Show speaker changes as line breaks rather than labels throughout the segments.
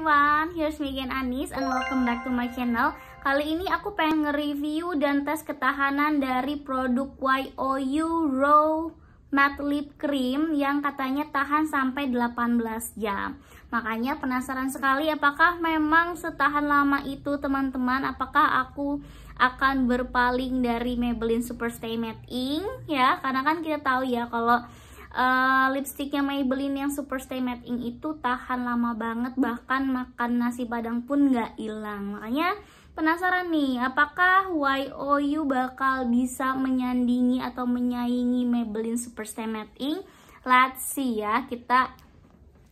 everyone, here's me again Anis and welcome back to my channel Kali ini aku pengen nge-review dan tes ketahanan dari produk YOU Raw Matte Lip Cream yang katanya tahan sampai 18 jam Makanya penasaran sekali apakah memang setahan lama itu teman-teman Apakah aku akan berpaling dari Maybelline Superstay Matte Ink ya Karena kan kita tahu ya kalau uh, lipstiknya Maybelline yang Super Stay Matte Ink itu tahan lama banget bahkan makan nasi padang pun nggak hilang makanya penasaran nih apakah YOU bakal bisa menyandingi atau menyaingi Maybelline Super Stay Matte Ink let's see ya kita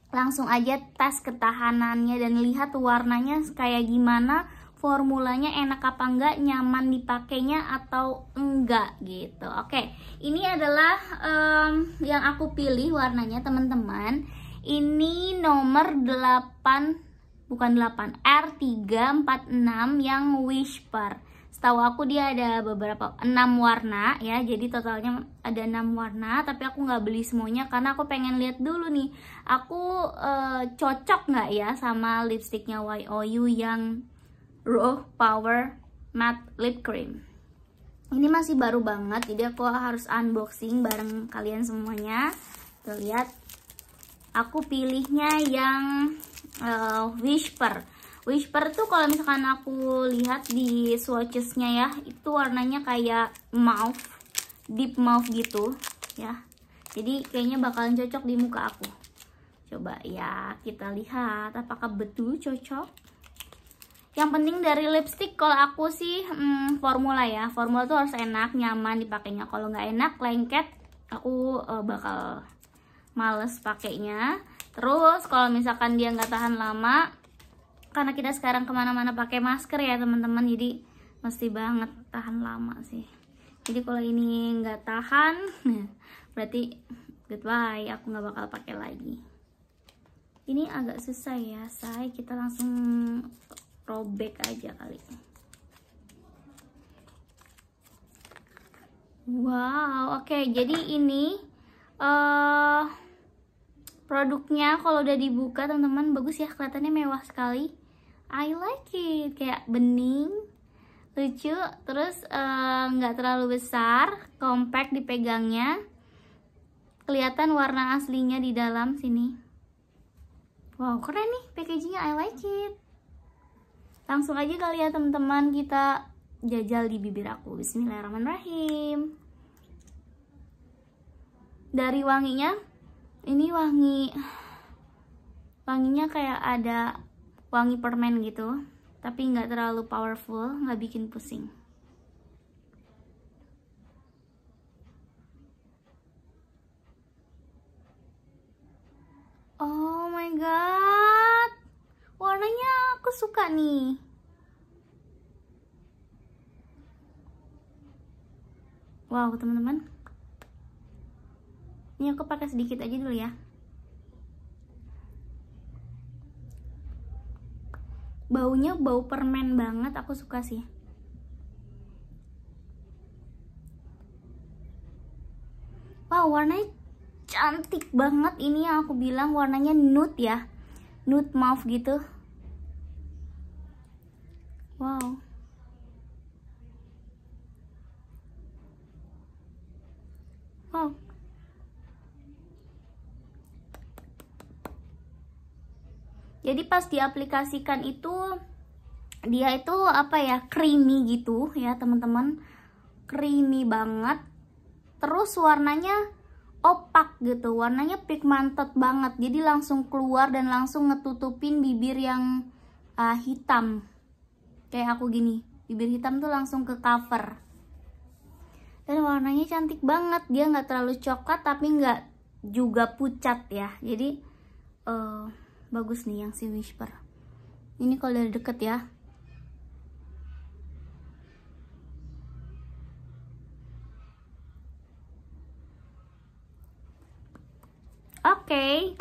langsung aja tes ketahanannya dan lihat warnanya kayak gimana formulanya enak apa enggak, nyaman dipakainya atau enggak gitu. Oke, ini adalah um, yang aku pilih warnanya teman-teman. Ini nomor 8 bukan 8 R346 yang Whisper. Setahu aku dia ada beberapa 6 warna ya. Jadi totalnya ada 6 warna, tapi aku nggak beli semuanya karena aku pengen lihat dulu nih. Aku uh, cocok nggak ya sama lipstiknya YOU yang Raw Power Matte Lip Cream ini masih baru banget jadi aku harus unboxing bareng kalian semuanya tuh lihat aku pilihnya yang uh, whisper whisper tuh kalau misalkan aku lihat di swatchesnya ya itu warnanya kayak mouth, deep mouth gitu ya jadi kayaknya bakalan cocok di muka aku coba ya kita lihat apakah betul cocok yang penting dari lipstick kalau aku sih hmm, formula ya formula tuh harus enak nyaman dipakainya kalau nggak enak lengket aku uh, bakal males pakainya terus kalau misalkan dia nggak tahan lama karena kita sekarang kemana-mana pakai masker ya teman-teman jadi mesti banget tahan lama sih jadi kalau ini nggak tahan berarti goodbye aku nggak bakal pakai lagi ini agak susah ya saya kita langsung robek aja kali wow oke okay, jadi ini uh, produknya kalau udah dibuka teman-teman bagus ya kelihatannya mewah sekali I like it kayak bening lucu terus eh, nggak uh, terlalu besar compact dipegangnya kelihatan warna aslinya di dalam sini wow keren nih packagingnya I like it langsung aja kali ya teman-teman kita jajal di bibir aku Bismillahirrahmanirrahim dari wanginya ini wangi wanginya kayak ada wangi permen gitu tapi nggak terlalu powerful nggak bikin pusing suka nih wow teman-teman ini aku pakai sedikit aja dulu ya baunya bau permen banget aku suka sih wow warnanya cantik banget ini yang aku bilang warnanya nude ya nude mauve gitu pas diaplikasikan itu dia itu apa ya creamy gitu ya teman-teman creamy banget terus warnanya opak gitu warnanya pigmented banget jadi langsung keluar dan langsung ngetutupin bibir yang uh, hitam kayak aku gini bibir hitam tuh langsung ke cover dan warnanya cantik banget dia nggak terlalu coklat tapi nggak juga pucat ya jadi uh, bagus nih yang si whisper ini kalau dari deket ya oke okay,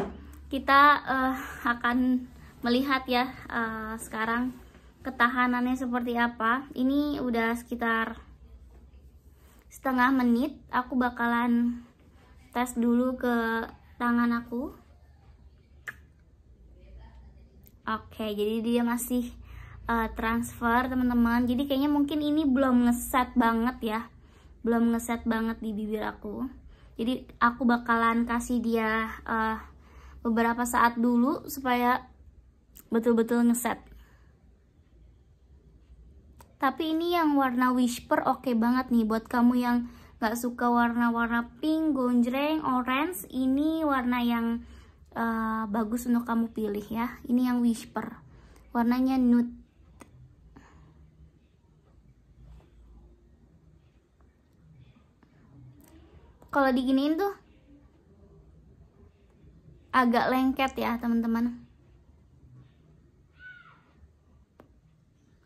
kita uh, akan melihat ya uh, sekarang ketahanannya seperti apa ini udah sekitar setengah menit aku bakalan tes dulu ke tangan aku Oke, jadi dia masih uh, transfer teman-teman. Jadi kayaknya mungkin ini belum ngeset banget ya, belum ngeset banget di bibir aku. Jadi aku bakalan kasih dia uh, beberapa saat dulu supaya betul-betul ngeset. Tapi ini yang warna whisper oke okay banget nih buat kamu yang gak suka warna-warna pink, gonjreng, orange. Ini warna yang uh, bagus untuk kamu pilih ya ini yang whisper warnanya nude kalau diginiin tuh agak lengket ya teman-teman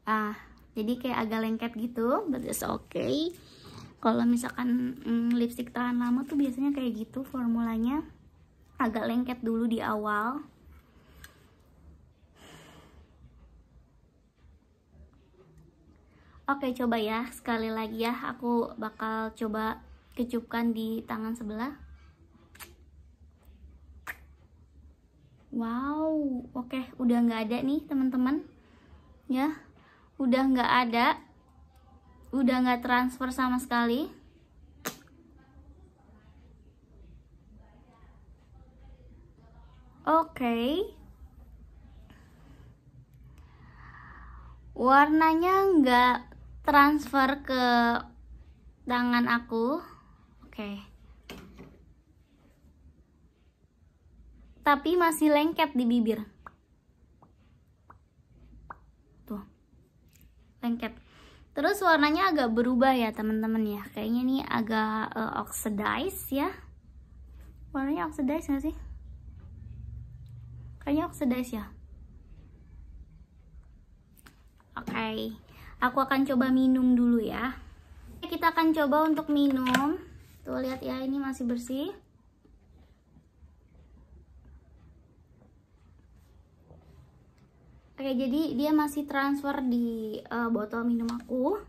ah jadi kayak agak lengket gitu but it's okay kalau misalkan mm, lipstick tahan lama tuh biasanya kayak gitu formulanya agak lengket dulu di awal oke coba ya sekali lagi ya aku bakal coba kecupkan di tangan sebelah wow oke udah nggak ada nih teman-teman ya udah nggak ada udah nggak transfer sama sekali okay. warnanya nggak transfer ke tangan aku oke okay. tapi masih lengket di bibir tuh lengket terus warnanya agak berubah ya teman-teman ya kayaknya ini agak uh, eh, oxidized ya warnanya oxidized nggak sih kayaknya oxidize ya oke okay. aku akan coba minum dulu ya kita akan coba untuk minum tuh lihat ya ini masih bersih Oke, jadi dia masih transfer di uh, botol minum aku.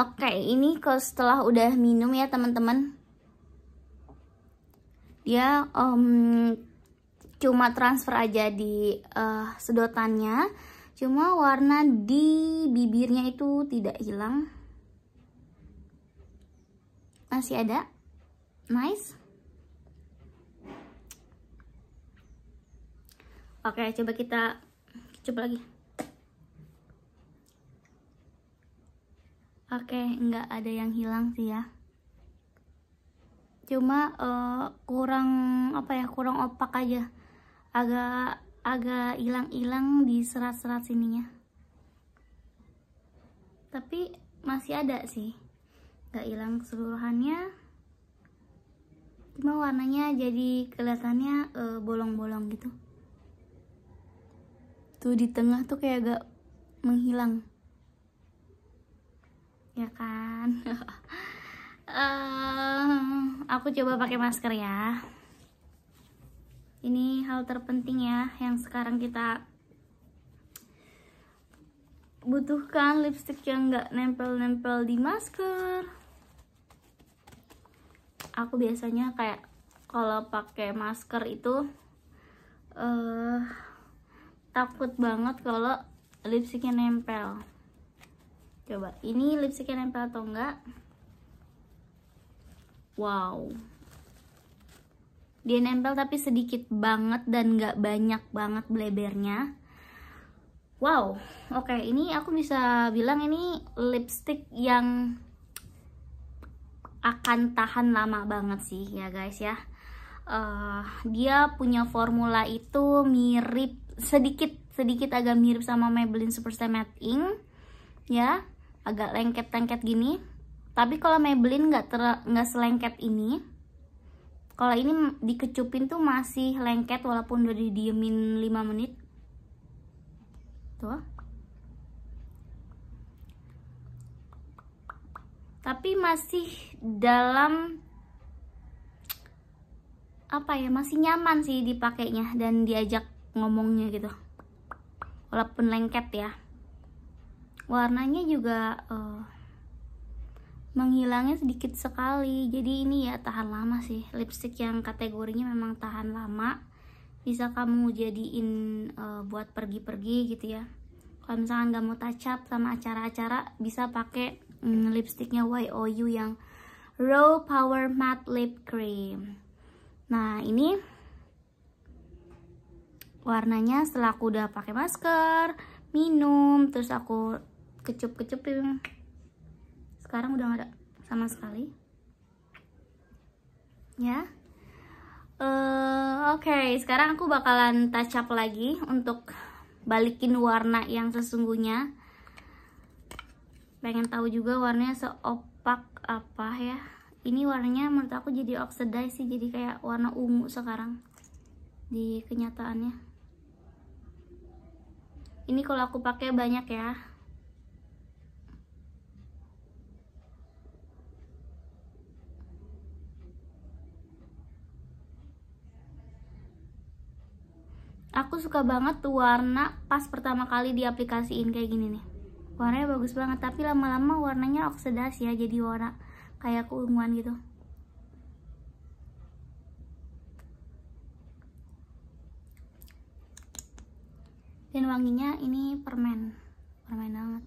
Oke, ini kalau setelah udah minum ya teman-teman. Dia um, cuma transfer aja di uh, sedotannya. Cuma warna di bibirnya itu tidak hilang. Masih ada. Nice. Oke, coba kita coba lagi. Oke, okay, nggak ada yang hilang sih ya. Cuma uh, kurang apa ya, kurang opak aja. Agak agak hilang-hilang di serat-serat sininya. Tapi masih ada sih. Nggak hilang keseluruhannya. Cuma warnanya jadi kelihatannya eh, bolong-bolong uh, gitu. Tuh di tengah tuh kayak agak menghilang ya kan um, aku coba pakai masker ya ini hal terpenting ya yang sekarang kita butuhkan lipstick yang nggak nempel-nempel di masker aku biasanya kayak kalau pakai masker itu uh, takut banget kalau lipstiknya nempel coba ini yang nempel atau enggak wow dia nempel tapi sedikit banget dan nggak banyak banget blebernya wow oke okay, ini aku bisa bilang ini lipstick yang akan tahan lama banget sih ya guys ya uh, dia punya formula itu mirip sedikit sedikit agak mirip sama Maybelline Superstay Matte Ink ya agak lengket-lengket gini tapi kalau Maybelline nggak ter, nggak selengket ini kalau ini dikecupin tuh masih lengket walaupun udah didiemin 5 menit tuh tapi masih dalam apa ya masih nyaman sih dipakainya dan diajak ngomongnya gitu walaupun lengket ya warnanya juga uh, menghilangnya sedikit sekali jadi ini ya tahan lama sih lipstick yang kategorinya memang tahan lama bisa kamu jadiin uh, buat pergi-pergi gitu ya kalau misalkan nggak mau touch up sama acara-acara bisa pakai mm, lipstiknya YOU yang Raw Power Matte Lip Cream nah ini warnanya setelah aku udah pakai masker minum terus aku kecup kecup sekarang udah gak ada sama sekali ya uh, oke okay. sekarang aku bakalan touch up lagi untuk balikin warna yang sesungguhnya pengen tahu juga warnanya seopak apa ya ini warnanya menurut aku jadi oxidize sih jadi kayak warna ungu sekarang di kenyataannya ini kalau aku pakai banyak ya aku suka banget tuh warna pas pertama kali diaplikasiin kayak gini nih warnanya bagus banget tapi lama-lama warnanya oksidasi ya jadi warna kayak keunguan gitu dan wanginya ini permen permen banget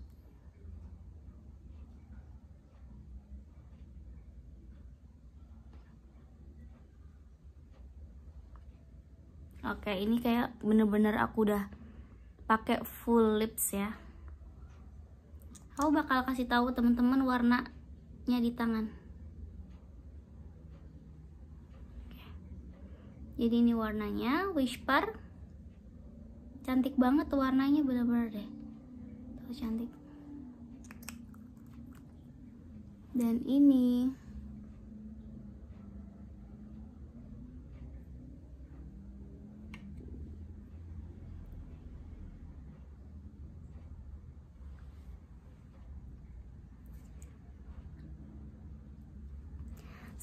oke ini kayak bener-bener aku udah pakai full lips ya aku bakal kasih tahu teman-teman warnanya di tangan jadi ini warnanya whisper cantik banget warnanya bener-bener deh tuh cantik dan ini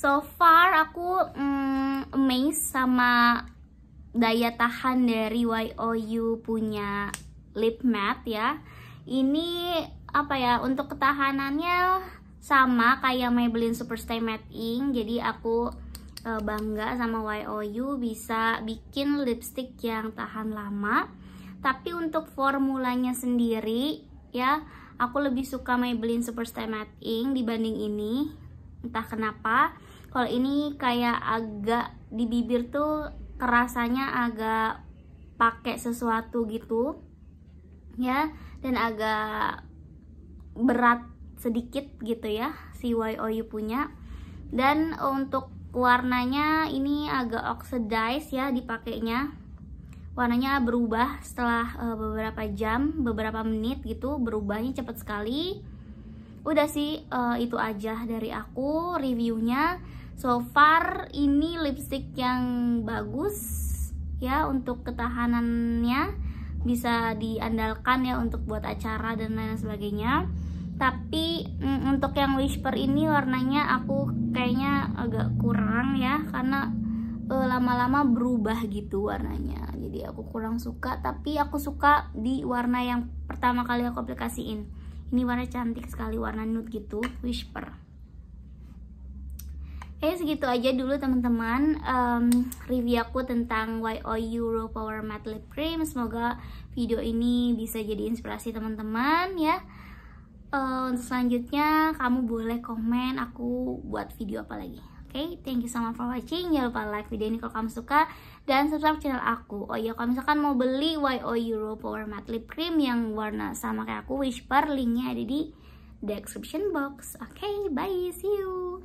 so far aku mm, amazed sama daya tahan dari YOU punya lip matte ya ini apa ya untuk ketahanannya sama kayak Maybelline Superstay Matte Ink jadi aku e, bangga sama YOU bisa bikin lipstick yang tahan lama tapi untuk formulanya sendiri ya aku lebih suka Maybelline Superstay Matte Ink dibanding ini entah kenapa kalau ini kayak agak di bibir tuh kerasanya agak pakai sesuatu gitu ya dan agak berat sedikit gitu ya si YOU punya dan untuk warnanya ini agak oxidized ya dipakainya warnanya berubah setelah eh, beberapa jam beberapa menit gitu berubahnya cepet sekali udah sih eh, itu aja dari aku reviewnya so far ini lipstick yang bagus ya untuk ketahanannya bisa diandalkan ya untuk buat acara dan lain sebagainya tapi mm, untuk yang whisper ini warnanya aku kayaknya agak kurang ya karena e, lama-lama e, berubah gitu warnanya jadi aku kurang suka tapi aku suka di warna yang pertama kali aku aplikasiin ini warna cantik sekali warna nude gitu whisper Oke, segitu aja dulu teman-teman um, review aku tentang YOU Raw Power Matte Lip Cream. Semoga video ini bisa jadi inspirasi teman-teman ya. Uh, selanjutnya kamu boleh komen aku buat video apa lagi. Oke, okay? thank you so much for watching. Jangan lupa like video ini kalau kamu suka dan subscribe channel aku. Oh iya, kalau misalkan mau beli YOU Raw Power Matte Lip Cream yang warna sama kayak aku, Whisper, linknya ada di description box. Oke, okay, bye, see you.